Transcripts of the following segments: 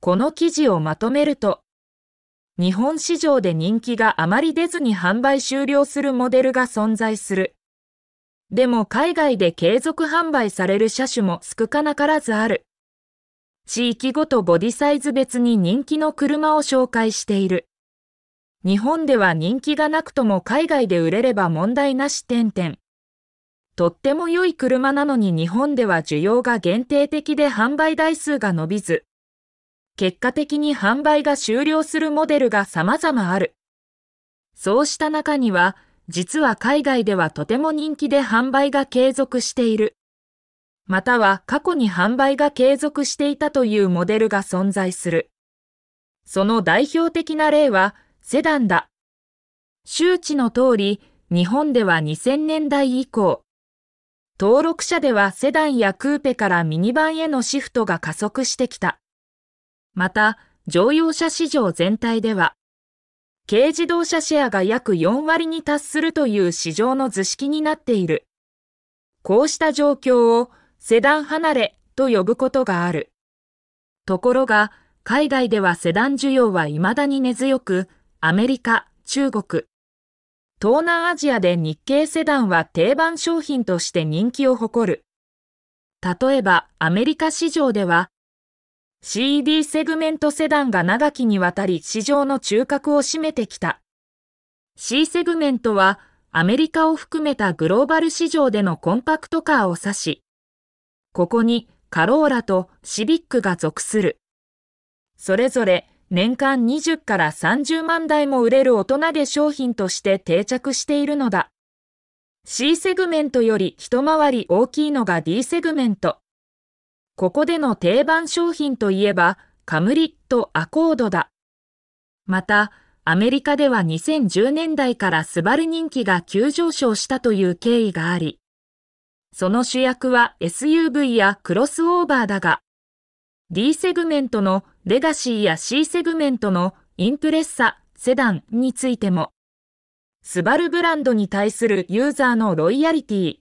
この記事をまとめると、日本市場で人気があまり出ずに販売終了するモデルが存在する。でも海外で継続販売される車種も少なからずある。地域ごとボディサイズ別に人気の車を紹介している。日本では人気がなくとも海外で売れれば問題なし点々。とっても良い車なのに日本では需要が限定的で販売台数が伸びず、結果的に販売が終了するモデルが様々ある。そうした中には、実は海外ではとても人気で販売が継続している。または過去に販売が継続していたというモデルが存在する。その代表的な例は、セダンだ。周知の通り、日本では2000年代以降、登録者ではセダンやクーペからミニバンへのシフトが加速してきた。また、乗用車市場全体では、軽自動車シェアが約4割に達するという市場の図式になっている。こうした状況をセダン離れと呼ぶことがある。ところが、海外ではセダン需要は未だに根強く、アメリカ、中国、東南アジアで日系セダンは定番商品として人気を誇る。例えば、アメリカ市場では、CD セグメントセダンが長きにわたり市場の中核を占めてきた。C セグメントはアメリカを含めたグローバル市場でのコンパクトカーを指し、ここにカローラとシビックが属する。それぞれ年間20から30万台も売れる大人で商品として定着しているのだ。C セグメントより一回り大きいのが D セグメント。ここでの定番商品といえば、カムリとアコードだ。また、アメリカでは2010年代からスバル人気が急上昇したという経緯があり、その主役は SUV やクロスオーバーだが、D セグメントのレガシーや C セグメントのインプレッサ、セダンについても、スバルブランドに対するユーザーのロイヤリティ、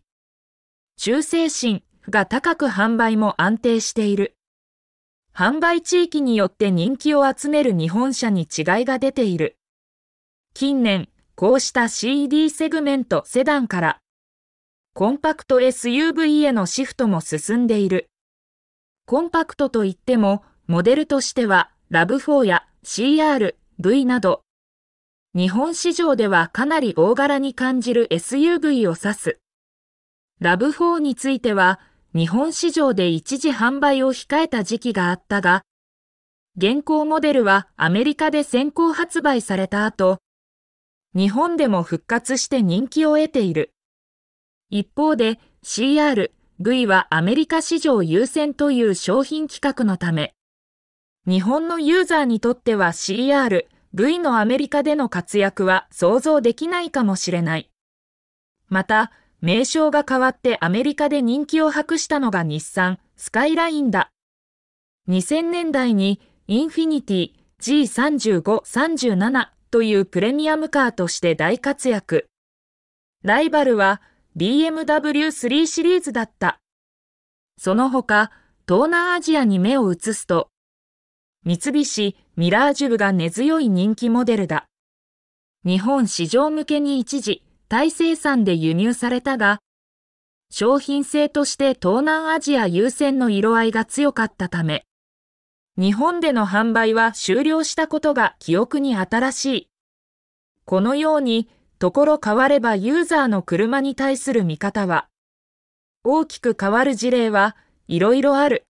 忠誠心、が高く販売も安定している。販売地域によって人気を集める日本車に違いが出ている。近年、こうした c d セグメントセダンからコンパクト SUV へのシフトも進んでいる。コンパクトといっても、モデルとしては、ラブ4や CR、V など、日本市場ではかなり大柄に感じる SUV を指す。ラブ4については、日本市場で一時販売を控えた時期があったが、現行モデルはアメリカで先行発売された後、日本でも復活して人気を得ている。一方で CR、V はアメリカ市場優先という商品企画のため、日本のユーザーにとっては CR、V のアメリカでの活躍は想像できないかもしれない。また、名称が変わってアメリカで人気を博したのが日産、スカイラインだ。2000年代にインフィニティ G35、37というプレミアムカーとして大活躍。ライバルは BMW 3シリーズだった。その他、東南アジアに目を移すと、三菱ミラージュブが根強い人気モデルだ。日本市場向けに一時、大生産で輸入されたが、商品性として東南アジア優先の色合いが強かったため、日本での販売は終了したことが記憶に新しい。このように、ところ変わればユーザーの車に対する見方は、大きく変わる事例はいろいろある。